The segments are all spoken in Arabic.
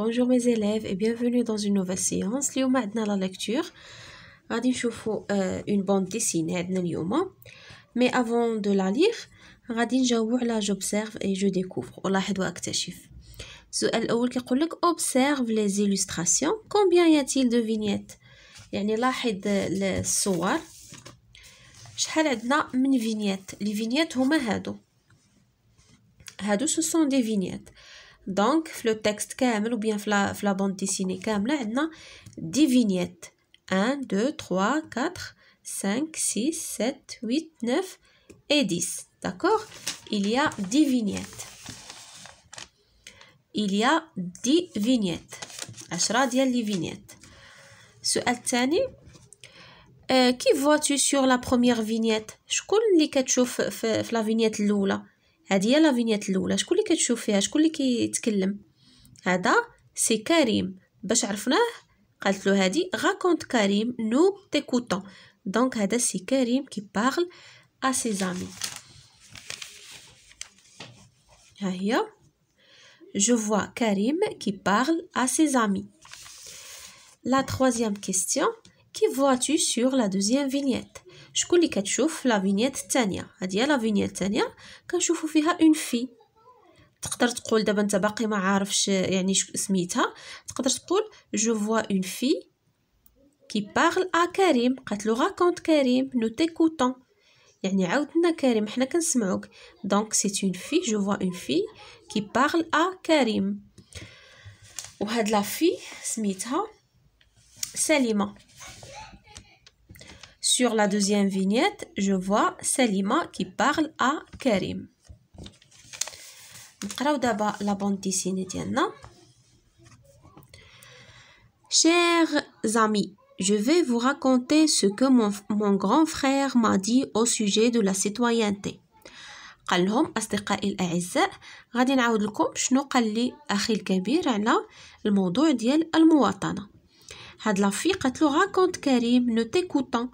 Bonjour mes élèves et bienvenue dans une nouvelle séance. Liuma edna la lecture. allons choufou euh, une bande dessinée d'Al Mais avant de la lire, Radin allons là j'observe et je découvre. Là je dois activer. Zo el awl observe les illustrations. Combien y a-t-il de vignettes? Y a né lâh ed euh, le vignettes. Les vignettes où m'haddou. Haddou ce sont des vignettes. Donc, le texte ou bien la, la bande dessinée كامله عندنا 10 vignettes. 1, 2, 3, 4, 5, 6, 7, 8, 9 et 10. D'accord Il y a 10 vignettes. Il y a 10 vignettes. 10 ديال les vignettes. السؤال euh, qui vois-tu sur la première vignette شكون اللي كتشوف la الاولى dit la c'est Karim. raconte Karim, nous t'écoutons. Donc, c'est Karim qui parle à ses amis. Je vois Karim qui parle à ses amis. La troisième question, qui vois-tu sur la deuxième vignette? شكون اللي كتشوف في فينيت الثانيه هذه هي فينيت الثانيه كنشوفوا فيها اون في تقدر تقول دابا انت باقي ما عارفش يعني سميتها تقدر تقول جو فوا اون في كي بارل ا كريم قاتلو لو راكونت كريم نو تيكوتون يعني عاودنا كريم حنا كنسمعوك دونك سي اون في جو فوا اون في كي بارل ا كريم وهاد لا في سميتها سليمه Sur la deuxième vignette, je vois Salima qui parle à Karim. نقراو دابا لا باند ديسيني ديالنا Chers amis, je vais vous raconter ce que mon, mon grand frère m'a dit au sujet de la citoyenneté. قال لهم أصدقائي الأعزاء غادي نعاود لكم شنو قال لي أخي الكبير على الموضوع ديال المواطنة هاد لافي قالت له raconte كريم ne t'écoutant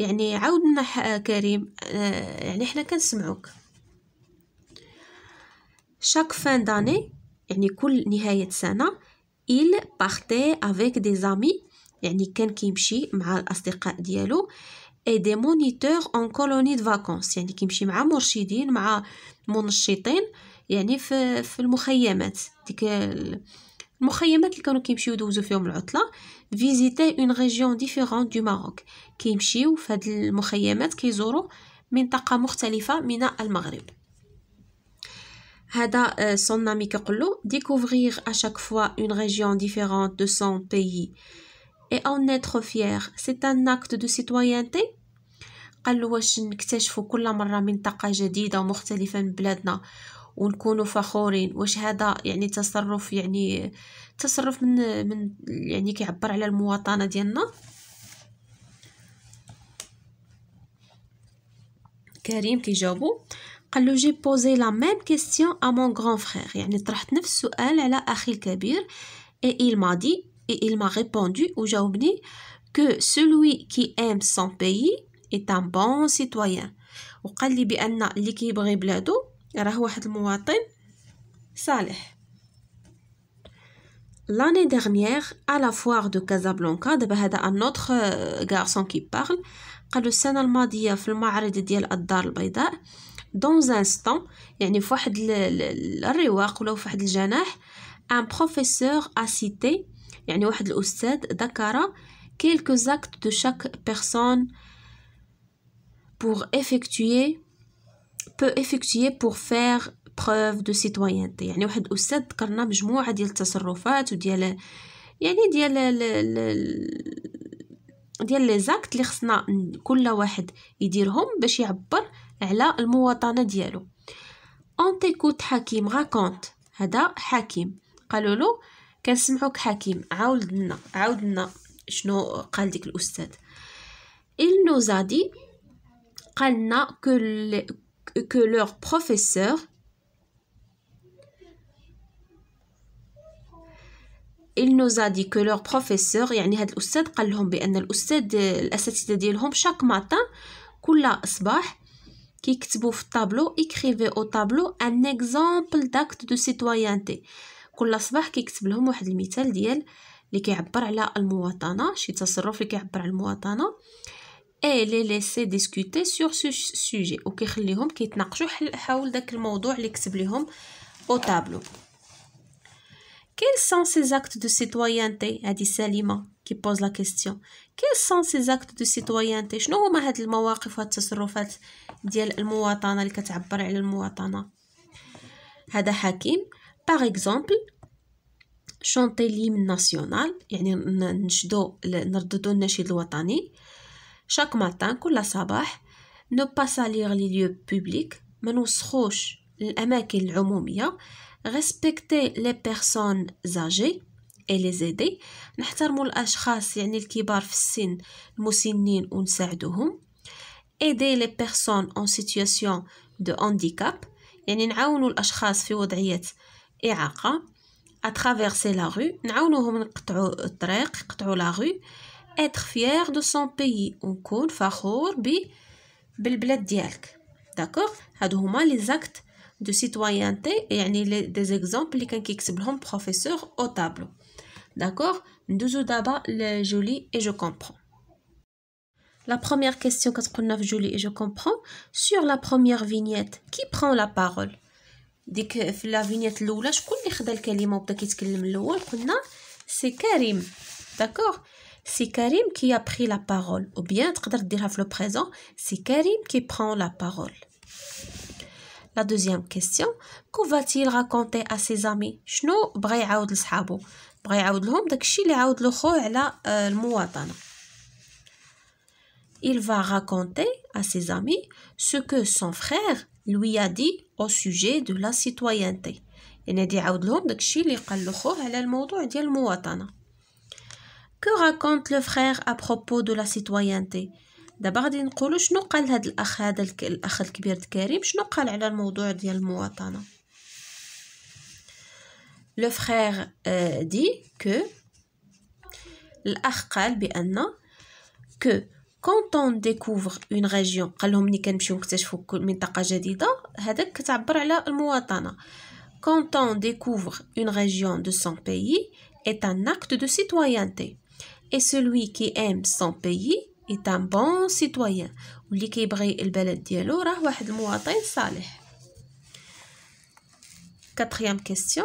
يعني عاودنا آه، كريم آه، يعني حنا كنسمعوك شاك فان داني يعني كل نهاية سنة il partait avec des amis يعني كان كيمشي مع الأصدقاء ديالو اي دي مونيتور اون كولوني دو فاكونس يعني كيمشي مع مرشدين مع منشطين يعني في في المخيمات ديك المخيمات اللي كانوا كيمشيو يدوزو فيهم العطله فيزيتي اون ريجيون ديفيرون دو ماروك كيمشيو في هاد المخيمات كيزورو منطقه مختلفه من المغرب هذا آه، son ami كيقولو découvrir ا شاك فوا اون ريجيون ديفيرون دو سون بيي اي اون être فيير سي un اكت دو سيتويانتي قال له واش نكتشفوا كل مره منطقه جديده ومختلفه من بلادنا ونكونوا فخورين واش هذا يعني تصرف يعني تصرف من من يعني كيعبر على المواطنه ديالنا كريم كيجاوبو قال له جي بوزي لا ميم كيسيون ا مون غران فرير يعني طرحت نفس السؤال على اخي الكبير اي ما m'a dit ما il m'a répondu وجاوبني كو سولوي كي ام سون بيي اي un بون سيتويان وقال لي بان اللي كيبغي بلادو راه واحد المواطن صالح لاني ديغنيغ على فواغ دو كازابلانكا دابا هذا ان اوتر غارسون كي بارل قالو السنه الماضيه في المعرض ديال الدار البيضاء دون زانستون يعني في واحد الرواق ولا في واحد الجناح ان بروفيسور اسيتي يعني واحد الاستاذ ذكر كيلكو زاكت دو شاك بيرسون pour effectuer peut effectuer pour faire preuve de citoyenneté يعني واحد الاستاذ ذكرنا مجموعه ديال التصرفات وديال يعني ديال ال ال ديال لي زاكت اللي خصنا كل واحد يديرهم باش يعبر على المواطنه ديالو اون تيكوت حكيم راكونت هذا حكيم قالوا له كنسمعوك حكيم عاود لنا عاود لنا شنو قال ديك الاستاذ il nous a dit قالنا que que leur professeur il nous a dit que leur professeur يعني هذا الاستاذ قال لهم بان الاستاذ الاساتذه ديالهم شاك ماتان كل صباح كيكتبوا في الطابلو اكريفي او طابلو ان اكزامبل داكت دو سيتويانتي كل صباح كيكتب لهم واحد المثال ديال اللي كيعبر على المواطنه شي تصرف اللي كيعبر على المواطنه اي لي ليسي ديسكوتي سور سو سوجي وكيخليهم كيتناقشوا حول داك الموضوع اللي كتب لهم او طابلو Quels sont ces actes de citoyenneté هادي Salima كي بوز la question. Quels sont ces actes de citoyenneté شنو هما هاد المواقف وهاد التصرفات ديال المواطنة اللي كتعبر على المواطنة هذا حكيم باغ اكزومبل شونطي ليم ناسيونال يعني نشدو نرددو النشيد الوطني شاك ماتان كل صباح نو pas salir لي ليو بوبليك ما نوسخوش الأماكن العمومية ريسبكتي لي بيرسون زاجي اي لي زيدي نحترموا الأشخاص يعني الكبار في السن المسنين ونساعدوهم aider لي بيرسون اون سيتوياسيون دو هانديكاب يعني نعاونوا الأشخاص في وضعية إعاقة اترافيرسي لا رو نعاونوهم نقطعوا الطريق يقطعوا لا رو être fier de son pays. On compte bien de bilblad dialk. D'accord Hadouma les actes de citoyenneté et des exemples qui expliquent le professeur au tableau. D'accord Ndouzou daba les joli et je comprends. La première question 89 joli et je comprends. Sur la première vignette, qui prend la parole Dès que la vignette l'oula, je connais le calimant, peut-être qu'il y a c'est Karim. D'accord c'est Karim qui a pris la parole ou bien le présent c'est Karim qui prend la parole la deuxième question que va-t-il raconter à ses amis euh, il va raconter à ses amis ce que son frère lui a dit au sujet de la citoyenneté كو راكونت لو frère à دو لا سيتويانتي دابا غادي نقولوا شنو قال هذا الاخ هذا الاخ الكبير كريم شنو قال على الموضوع ديال المواطنه لو فرير دي كو الاخ قال بان كو كونت اون ديكوفر اون ريجيون قال لهم ملي كنمشيو نكتشفوا منطقه جديده هذاك كتعبر على المواطنه كونت اون ديكوفر اون ريجيون دو سون بيي est un acte de citoyenneté et celui qui aime son pays est un bon citoyen واللي كيبغي البلد ديالو راه واحد المواطن صالح quatrième question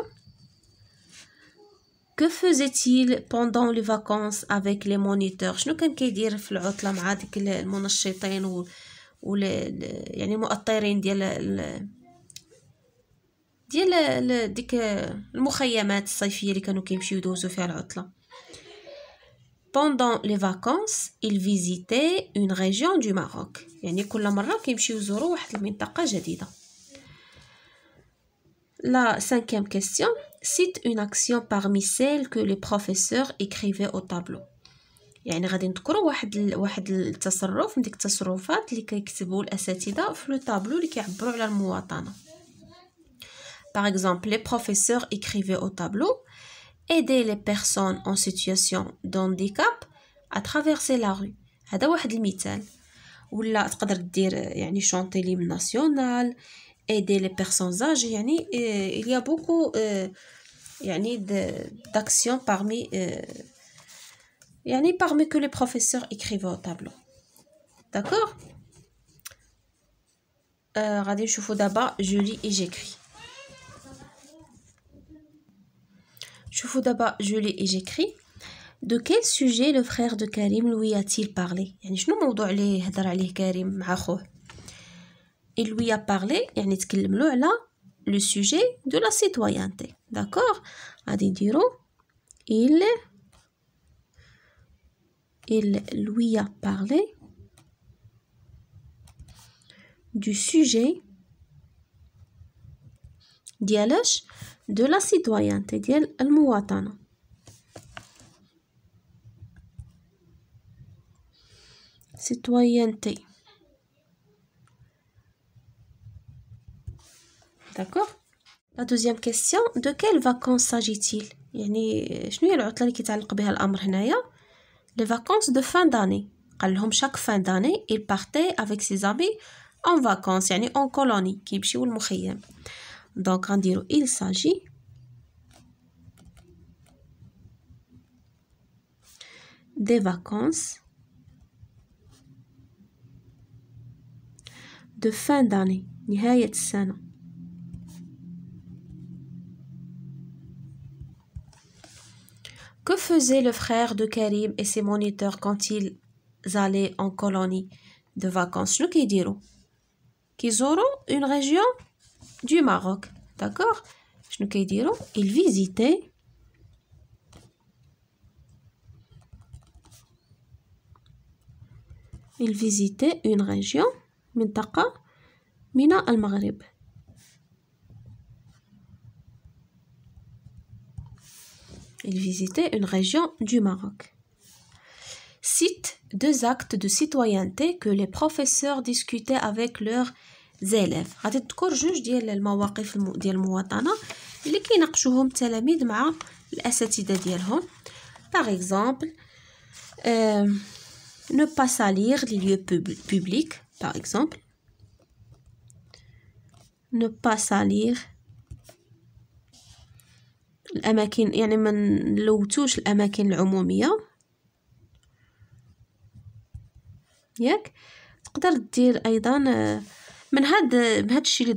que faisait-il pendant les vacances avec les moniteurs شنو كان كيدير في العطله مع ديك المنشطين و ولا يعني المؤطرين ديال ال... ديال ديك المخيمات الصيفيه اللي كانوا كيمشيو يدوزو فيها العطله pendant les vacances il visitait une région du Maroc يعني كل مرة كيمشيو يزورو واحد المنطقة جديدة La cinquième question cite une action parmi celles que les professeurs écrivaient au tableau. يعني غادي نذكروا واحد ال... واحد التصرف من ديك التصرفات اللي كيكتبوا الاساتذه في لو طابلو اللي كيعبروا على المواطنه باغ اكزومبل لي بروفيسور ايكريفي او طابلو aider les personnes en situation d'handicap à traverser la rue هذا واحد Ou ولا تقدر دير يعني شونتي l'hymne national, aider les personnes âgées يعني il y a beaucoup يعني euh, d'actions parmi يعني euh, parmi que les professeurs écrivent au tableau d'accord غادي va دابا je lis et j'écris Je vous d'abord, je lis et j'écris. De quel sujet le frère de Karim lui a-t-il parlé Il lui a parlé le sujet de la citoyenneté d'accord il il lui a parlé du sujet Dialogue de la citoyenneté citoyenneté d'accord la deuxième question de quelles vacances s'agit-il les vacances de fin d'année قال chaque fin d'année il partait avec ses amis en vacances يعني en colonie كيمشيو on il s'agit des vacances de fin d'année Que faisait le frère de Karim et ses moniteurs quand ils allaient en colonie de vacances Nous qui Qu'ils auront une région du Maroc. D'accord Il visitait Il visitait une région Mintaka. mina Al maghrib Il visitait une région du Maroc. Cite deux actes de citoyenneté que les professeurs discutaient avec leurs زلاف غادي تذكر جوج ديال المواقف ديال المواطنه اللي كيناقشوهم التلاميذ مع الاساتذه ديالهم باغ اكزومبل أه... نو با salir لي ليو بوبليك باغ اكزومبل نو با salir الاماكن يعني ما نلوتوش الاماكن العموميه ياك تقدر دير ايضا أه من هاد الشيء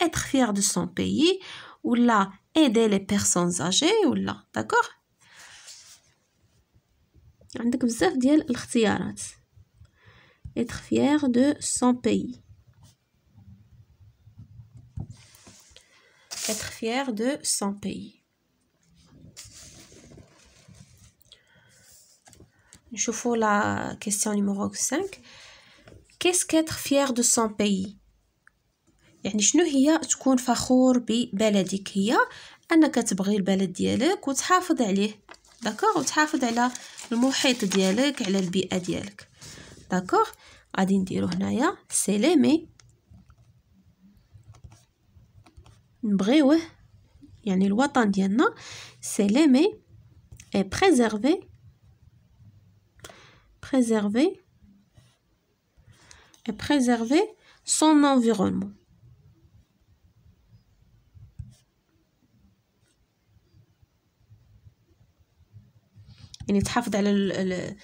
être fier de son pays la aider les personnes âgées ولا داكوغ عندك بزاف ديال الاختيارات être fier de son pays être fier de son pays نشوفوا la question numéro 5 كيس كاتر فيير دو سون بيي يعني شنو هي تكون فخور ببلدك هي انك تبغي البلد ديالك وتحافظ عليه داكوغ وتحافظ على المحيط ديالك على البيئه ديالك داكوغ غادي نديرو هنايا سيليمي نبغيوه يعني الوطن ديالنا سيليمي اي بريزيرفي بريزيرفي et préserver son environnement. يعني تحافظ على ال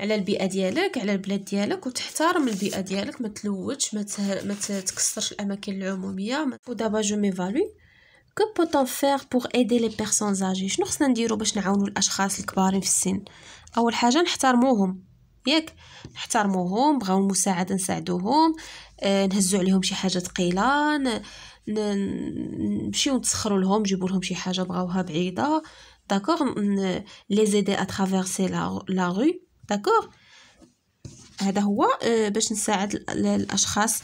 على البيئه ديالك على البلاد ديالك وتحترم البيئه ديالك ما تلوثش ما, ما تكسرش الاماكن العموميه ودابا جو ميفالوي كو بوتون فير بوغ ايدي لي بيرسون زاجي شنو خصنا نديرو باش نعاونو الاشخاص الكبارين في السن اول حاجه نحترموهم ياك نحترموهم بغاو المساعده نساعدوهم آه، نهزو عليهم شي حاجه ثقيله نمشيو نتسخروا لهم نجيبوا لهم شي حاجه بغاوها بعيده داكوغ لي زيدي ا ترافيرسي لا رو داكوغ هذا هو آه، باش نساعد الاشخاص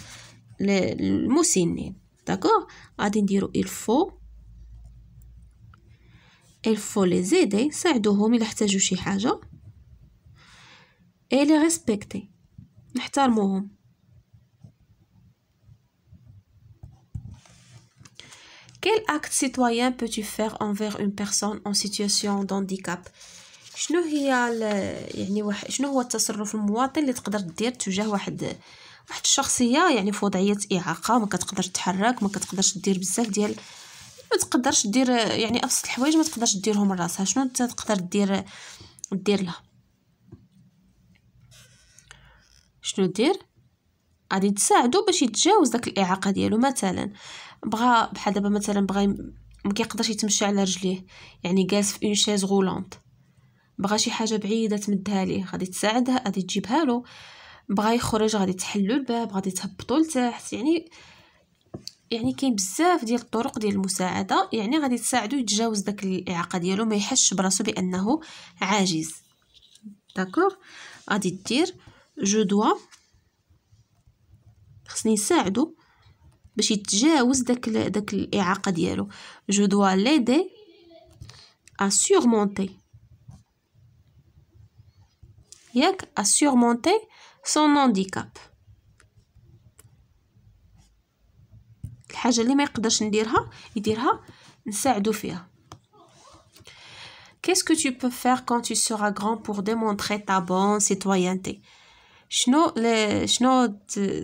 المسنين داكوغ غادي نديرو الفو الفو لي زيدي ساعدوهم الا احتاجوا شي حاجه اي لي ريسبكتي نحترموهم Quel acte citoyen peux-tu faire envers une personne en situation d'handicap شنو هي يعني واحد شنو هو التصرف المواطن اللي تقدر دير تجاه واحد واحد الشخصيه يعني في وضعيه اعاقه ما كتقدرش تتحرك ما كتقدرش دير بزاف ديال ما تقدرش دير يعني ابسط الحوايج ما تقدرش ديرهم لراسها شنو تقدر دير دير لها شنو دير غادي تساعدو باش يتجاوز داك الاعاقه ديالو مثلا بغا بحال دابا مثلا بغا ما كيقدرش يتمشى على رجليه يعني جالس في اون شيز غولونط بغا شي حاجه بعيده تمدها ليه غادي تساعدها غادي تجيبها له بغا يخرج غادي تحلو الباب غادي تهبطو لتحت يعني يعني كاين بزاف ديال الطرق ديال المساعده يعني غادي تساعدو يتجاوز داك الاعاقه ديالو ما يحسش براسو بانه عاجز داكوغ غادي دير je dois je dois l'aider à surmonter à surmonter son handicap Qu'est-ce que tu peux faire quand tu seras grand pour démontrer ta bonne citoyenneté شنو شنو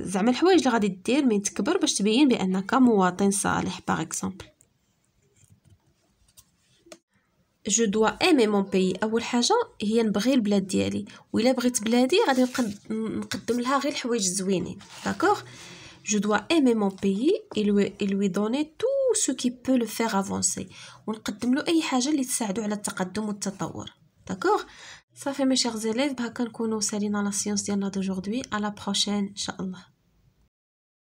زعما الحوايج اللي غادي دير من تكبر باش تبين بانك مواطن صالح باغ اكزومبل جو دوا ايمي مون بي اول حاجه هي نبغي البلاد ديالي و الا بغيت بلادي غادي نقدم لها غير الحوايج زوينين داكوغ جو دوا ايمي مون بي اي لوي دوني تو سو كي بو لو فير افونسي ونقدم له اي حاجه اللي تساعدو على التقدم والتطور داكوغ Ça fait mes chers élèves, bah quand nous dans la science d'aujourd'hui, à la prochaine, Inch'Allah.